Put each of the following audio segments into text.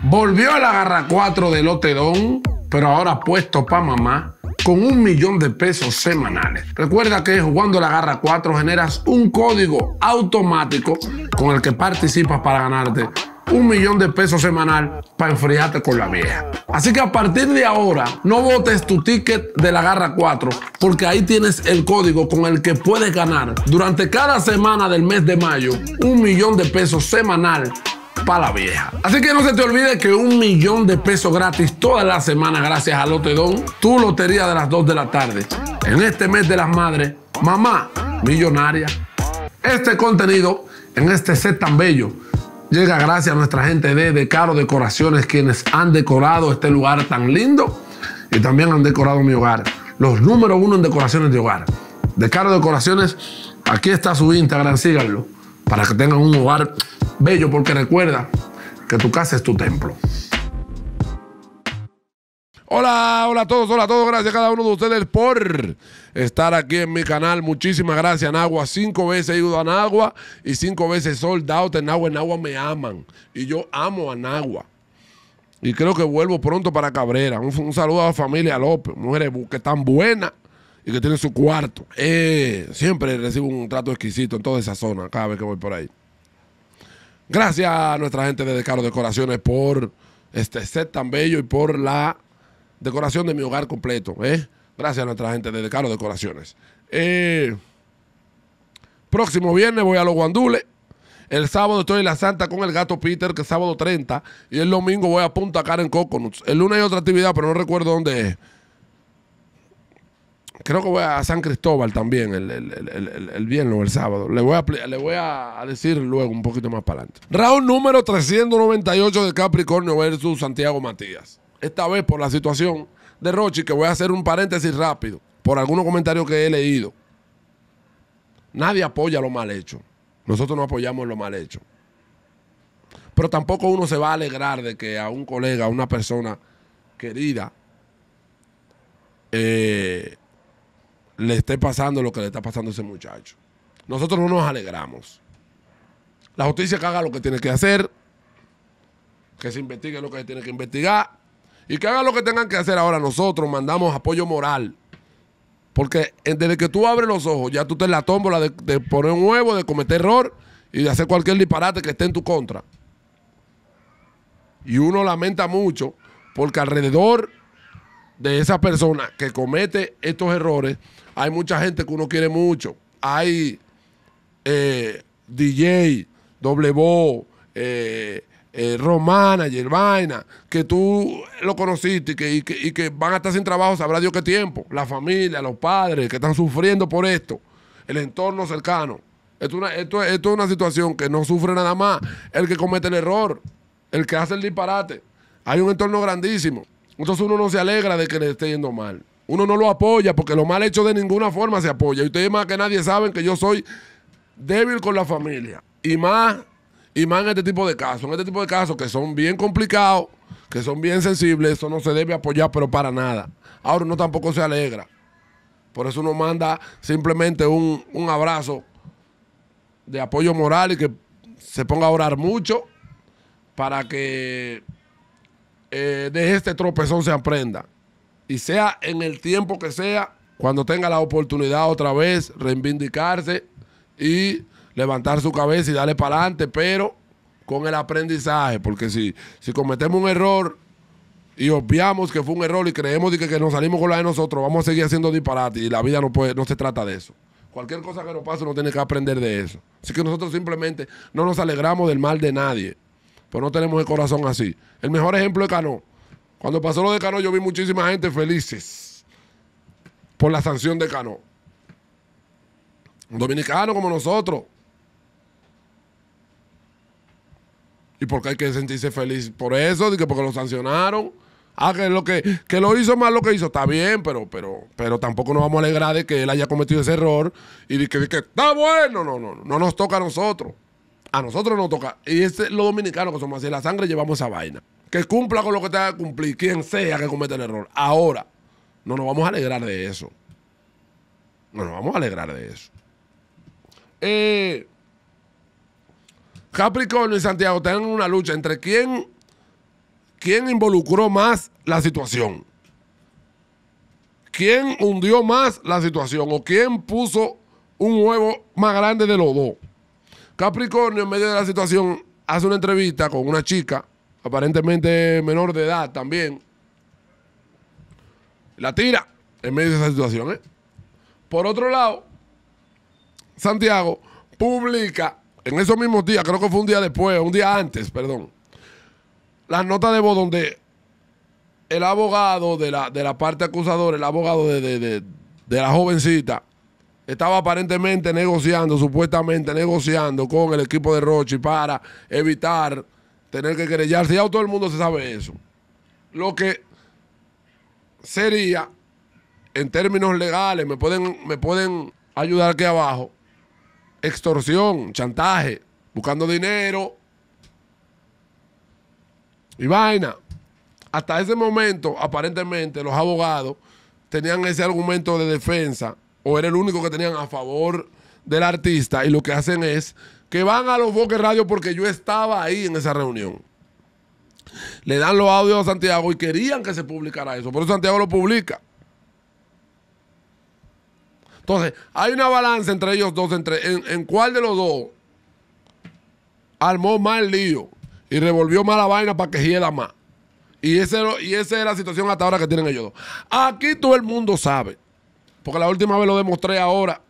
Volvió a la garra 4 del Lotedón, pero ahora puesto pa' mamá con un millón de pesos semanales. Recuerda que jugando la garra 4 generas un código automático con el que participas para ganarte un millón de pesos semanal para enfriarte con la vieja. Así que a partir de ahora, no votes tu ticket de la garra 4, porque ahí tienes el código con el que puedes ganar durante cada semana del mes de mayo un millón de pesos semanal para la vieja. Así que no se te olvide que un millón de pesos gratis todas las semana gracias a Lotedón, tu lotería de las 2 de la tarde. En este mes de las madres, mamá millonaria. Este contenido en este set tan bello llega gracias a nuestra gente de Caro Decoraciones, quienes han decorado este lugar tan lindo y también han decorado mi hogar. Los número uno en decoraciones de hogar. Caro Decoraciones, aquí está su Instagram, síganlo para que tengan un hogar Bello porque recuerda que tu casa es tu templo. Hola, hola a todos, hola a todos. Gracias a cada uno de ustedes por estar aquí en mi canal. Muchísimas gracias, Nagua. Cinco veces he ido a Nagua y cinco veces soldados en Nagua. En Nagua me aman y yo amo a Nagua. Y creo que vuelvo pronto para Cabrera. Un, saludo a la familia López, mujeres que están buenas y que tienen su cuarto. Eh, siempre recibo un trato exquisito en toda esa zona cada vez que voy por ahí. Gracias a nuestra gente de Decaro Decoraciones por este set tan bello y por la decoración de mi hogar completo. ¿eh? Gracias a nuestra gente de Decaro Decoraciones. Eh, próximo viernes voy a Los Guandules. El sábado estoy en La Santa con el gato Peter, que es sábado 30. Y el domingo voy a Punta Cara en Coconuts. El lunes hay otra actividad, pero no recuerdo dónde es creo que voy a San Cristóbal también el, viernes o el sábado. Le voy, a, le voy a decir luego un poquito más para adelante. Round número 398 de Capricornio versus Santiago Matías. Esta vez por la situación de Rochi, que voy a hacer un paréntesis rápido por algunos comentarios que he leído. Nadie apoya lo mal hecho. Nosotros no apoyamos lo mal hecho. Pero tampoco uno se va a alegrar de que a un colega, a una persona querida, eh, le esté pasando lo que le está pasando a ese muchacho. Nosotros no nos alegramos. La justicia que haga lo que tiene que hacer, que se investigue lo que tiene que investigar y que haga lo que tengan que hacer. Ahora nosotros mandamos apoyo moral. Porque desde que tú abres los ojos, ya tú te en la tómbola de, de poner un huevo, de cometer error y de hacer cualquier disparate que esté en tu contra. Y uno lamenta mucho porque alrededor de esa persona que comete estos errores, hay mucha gente que uno quiere mucho. Hay eh, DJ, W, eh, eh, Romana, Yervaina, que tú lo conociste y que, que, van a estar sin trabajo, sabrá Dios qué tiempo. La familia, los padres que están sufriendo por esto, el entorno cercano. esto es una situación que no sufre nada más el que comete el error, el que hace el disparate. Hay un entorno grandísimo. Entonces uno no se alegra de que le esté yendo mal uno no lo apoya porque lo mal hecho de ninguna forma se apoya. Y ustedes más que nadie saben que yo soy débil con la familia. Y más, y en este tipo de casos. En este tipo de casos que son bien complicados, que son bien sensibles, eso no se debe apoyar, pero para nada. Ahora uno tampoco se alegra. Por eso uno manda simplemente un, abrazo de apoyo moral y que se ponga a orar mucho para que eh, de este tropezón se aprenda y sea en el tiempo que sea, cuando tenga la oportunidad otra vez, reivindicarse y levantar su cabeza y darle para adelante, pero con el aprendizaje, porque si, si cometemos un error y obviamos que fue un error y creemos que, que nos salimos con la de nosotros, vamos a seguir haciendo disparates y la vida no, puede, no se trata de eso. Cualquier cosa que nos pase, uno tiene que aprender de eso. Así que nosotros simplemente no nos alegramos del mal de nadie, pero pues no tenemos el corazón así. El mejor ejemplo es Cano. Cuando pasó lo de Cano, yo vi muchísima gente felices por la sanción de Cano. Un dominicano como nosotros. ¿Y porque hay que sentirse feliz por eso? que porque lo sancionaron. Ah, que lo, que, lo hizo mal lo que hizo. Está bien, pero, pero, pero tampoco nos vamos a alegrar de que él haya cometido ese error y de que, está bueno. No, no, no. No nos toca a nosotros. A nosotros nos toca. Y es este, los dominicanos que somos así. La sangre llevamos esa vaina que cumpla con lo que tenga que cumplir, quien sea que cometa el error. Ahora, no nos vamos a alegrar de eso. No nos vamos a alegrar de eso. Eh, Capricornio y Santiago tienen una lucha entre quién, quién involucró más la situación. ¿Quién hundió más la situación o quién puso un huevo más grande de los dos? Capricornio en medio de la situación hace una entrevista con una chica aparentemente menor de edad también, la tira en medio de esa situación. ¿eh? Por otro lado, Santiago publica en esos mismos días, creo que fue un día después, un día antes, perdón, las notas de voz donde el abogado de la, de la parte acusadora, el abogado de, de la jovencita, estaba aparentemente negociando, supuestamente negociando con el equipo de Rochi para evitar tener que querellarse. Ya todo el mundo se sabe eso. Lo que sería, en términos legales, me pueden, me pueden ayudar aquí abajo, extorsión, chantaje, buscando dinero y vaina. Hasta ese momento, aparentemente, los abogados tenían ese argumento de defensa o era el único que tenían a favor del artista y lo que hacen es que van a los Foques Radio porque yo estaba ahí en esa reunión. Le dan los audios a Santiago y querían que se publicara eso. Por eso Santiago lo publica. Entonces, hay una balanza entre ellos dos, entre, en, cuál de los dos armó más lío y revolvió más la vaina para que hiela más. Y, ese, y esa es la situación hasta ahora que tienen ellos dos. Aquí todo el mundo sabe. Porque la última vez lo demostré ahora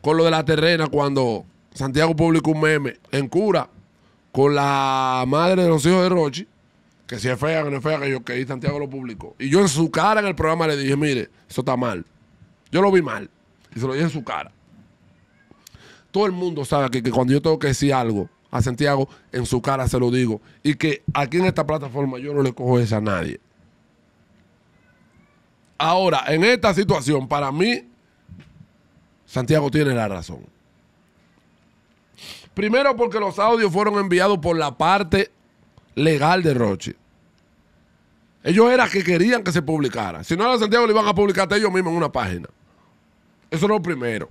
con lo de la terrena cuando Santiago publicó un meme en cura con la madre de los hijos de Rochi, que si es fea, que no es fea, que yo que Santiago lo publicó. Y yo en su cara en el programa le dije, mire, eso está mal. Yo lo vi mal. Y se lo dije en su cara. Todo el mundo sabe que, cuando yo tengo que decir algo a Santiago, en su cara se lo digo. Y que aquí en esta plataforma yo no le cojo eso a nadie. Ahora, en esta situación, para mí, Santiago tiene la razón. Primero porque los audios fueron enviados por la parte legal de Roche. Ellos eran que querían que se publicara. Si no era Santiago, lo iban a publicar ellos mismos en una página. Eso es lo primero.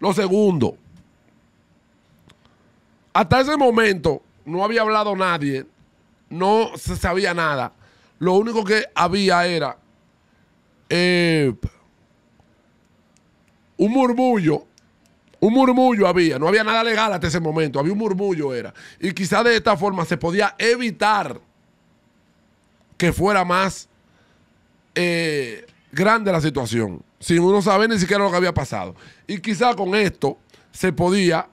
Lo segundo, hasta ese momento no había hablado nadie, no se sabía nada. Lo único que había era eh, un murmullo un murmullo había, no había nada legal hasta ese momento, había un murmullo era. Y quizá de esta forma se podía evitar que fuera más eh, grande la situación, sin uno saber ni siquiera lo que había pasado. Y quizá con esto se podía,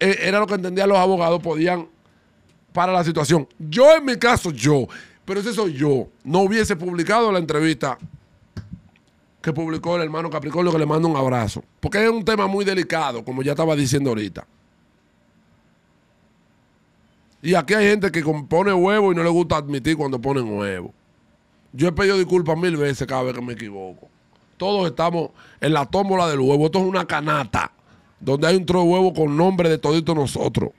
eh, era lo que entendían los abogados, podían para la situación. Yo en mi caso, yo, pero es eso yo, no hubiese publicado la entrevista que publicó el hermano Capricornio, que le mando un abrazo. Porque es un tema muy delicado, como ya estaba diciendo ahorita. Y aquí hay gente que pone huevo y no le gusta admitir cuando ponen huevo. Yo he pedido disculpas mil veces cada vez que me equivoco. Todos estamos en la tómbola del huevo. Esto es una canata donde hay un tro de huevo con nombre de todito nosotros.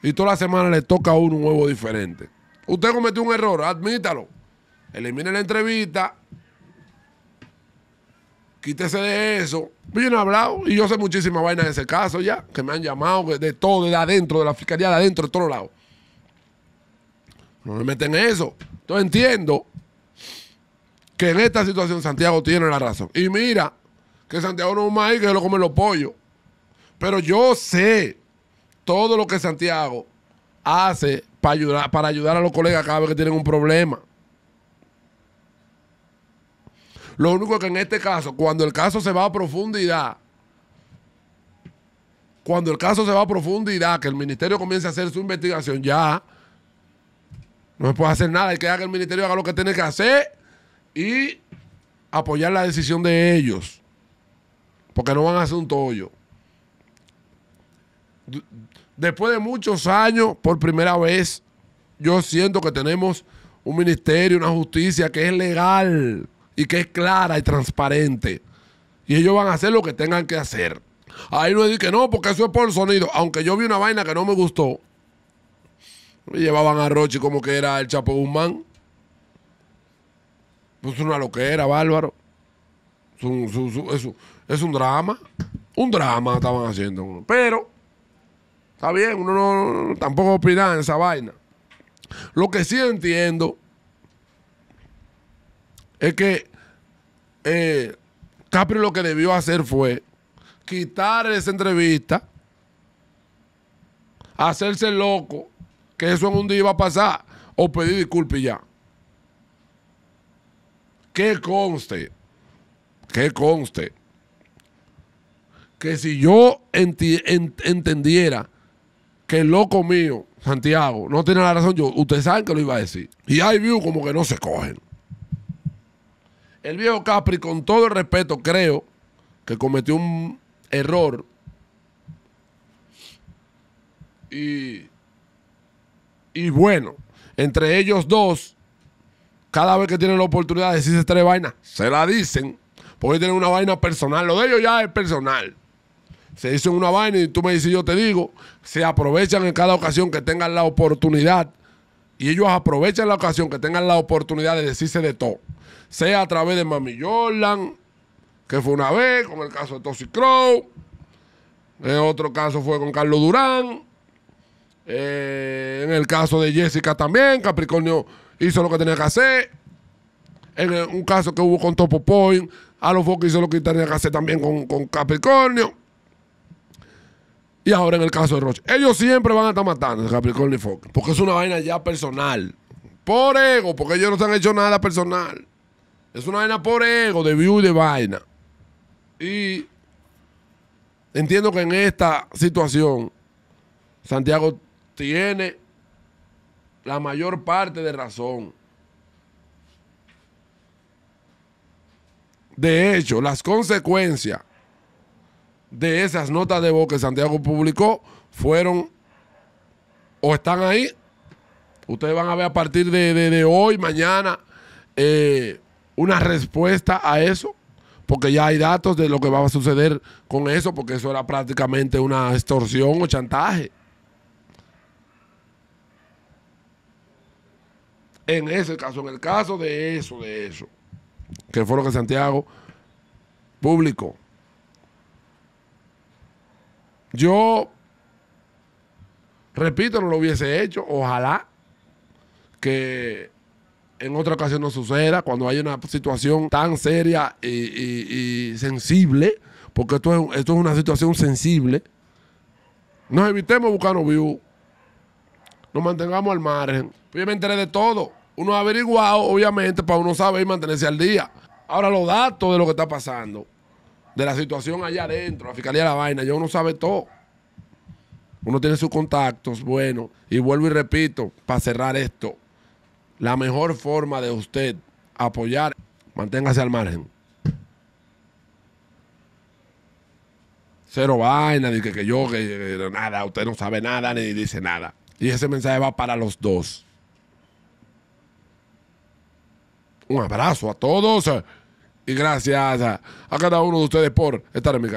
Y toda la semana le toca a uno un huevo diferente. Usted cometió un error, admítalo. Elimine la entrevista, quítese de eso. Bien hablado y yo sé muchísimas vainas de ese caso ya, que me han llamado de todo, de adentro, de la fiscalía, de adentro, de todos lados. No me meten en eso. Entonces entiendo que en esta situación Santiago tiene la razón. Y mira, que Santiago no es un maíz que se lo comen los pollos. Pero yo sé todo lo que Santiago hace para ayudar, para ayudar a los colegas cada vez que tienen un problema. Lo único que en este caso, cuando el caso se va a profundidad, cuando el caso se va a profundidad, que el ministerio comience a hacer su investigación, ya no se puede hacer nada. Hay que que el ministerio haga lo que tiene que hacer y apoyar la decisión de ellos. Porque no van a hacer un tollo. Después de muchos años, por primera vez, yo siento que tenemos un ministerio, una justicia que es legal y que es clara y transparente. Y ellos van a hacer lo que tengan que hacer. Ahí no es que no, porque eso es por el sonido. Aunque yo vi una vaina que no me gustó. Me llevaban a Rochi como que era el Chapo Guzmán. Pues una loquera, bárbaro. Es un, drama. Un drama estaban haciendo. Pero, está bien, uno no, tampoco opina en esa vaina. Lo que sí entiendo es que eh, Capri lo que debió hacer fue quitar esa entrevista, hacerse loco, que eso en un día iba a pasar, o pedir disculpas ya. Que conste, que conste, que si yo entendiera que el loco mío, Santiago, no tiene la razón, yo, ustedes saben que lo iba a decir. Y hay vio como que no se cogen. El viejo Capri, con todo el respeto, creo que cometió un error. Y, bueno, entre ellos dos, cada vez que tienen la oportunidad de decirse tres vainas, se la dicen. Porque tienen una vaina personal. Lo de ellos ya es personal. Se dicen una vaina y tú me dices, yo te digo. Se aprovechan en cada ocasión que tengan la oportunidad. Y ellos aprovechan la ocasión que tengan la oportunidad de decirse de todo sea a través de Mami Jordan, que fue una vez, con el caso de Toxic Crow, en eh, otro caso fue con Carlos Durán, eh, en el caso de Jessica también, Capricornio hizo lo que tenía que hacer, en un caso que hubo con Topo Point, A Alofoque hizo lo que tenía que hacer también con, con Capricornio. Y ahora en el caso de Roche. Ellos siempre van a estar matando a Capricornio y Fox. Porque es una vaina ya personal. Por ego, porque ellos no se han hecho nada personal. Es una vaina por ego, de view y de vaina. Y entiendo que en esta situación Santiago tiene la mayor parte de razón. De hecho, las consecuencias de esas notas de voz que Santiago publicó fueron o están ahí. Ustedes van a ver a partir de, hoy, mañana, eh, una respuesta a eso, porque ya hay datos de lo que va a suceder con eso, porque eso era prácticamente una extorsión o chantaje. En ese caso, en el caso de eso, de eso, que fue lo que Santiago publicó. Yo, repito, no lo hubiese hecho, ojalá que en otra ocasión no suceda, cuando hay una situación tan seria y, sensible, porque esto es, esto es una situación sensible, nos evitemos buscarnos views nos mantengamos al margen. Yo me enteré de todo. Uno ha averiguado, obviamente, para uno saber y mantenerse al día. Ahora los datos de lo que está pasando, de la situación allá adentro, la fiscalía de la vaina, ya uno sabe todo. Uno tiene sus contactos, bueno, y vuelvo y repito, para cerrar esto la mejor forma de usted apoyar, manténgase al margen. Cero vaina, ni que, yo, que, nada, usted no sabe nada, ni dice nada. Y ese mensaje va para los dos. Un abrazo a todos eh, y gracias a, cada uno de ustedes por estar en mi casa.